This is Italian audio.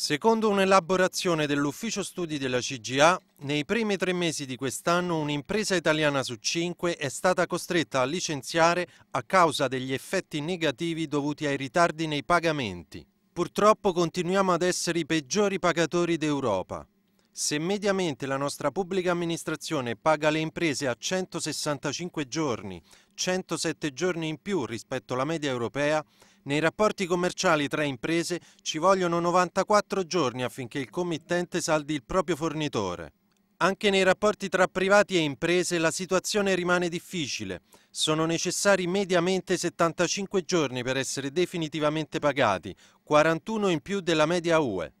Secondo un'elaborazione dell'ufficio studi della CGA, nei primi tre mesi di quest'anno un'impresa italiana su cinque è stata costretta a licenziare a causa degli effetti negativi dovuti ai ritardi nei pagamenti. Purtroppo continuiamo ad essere i peggiori pagatori d'Europa. Se mediamente la nostra pubblica amministrazione paga le imprese a 165 giorni, 107 giorni in più rispetto alla media europea, nei rapporti commerciali tra imprese ci vogliono 94 giorni affinché il committente saldi il proprio fornitore. Anche nei rapporti tra privati e imprese la situazione rimane difficile. Sono necessari mediamente 75 giorni per essere definitivamente pagati, 41 in più della media UE.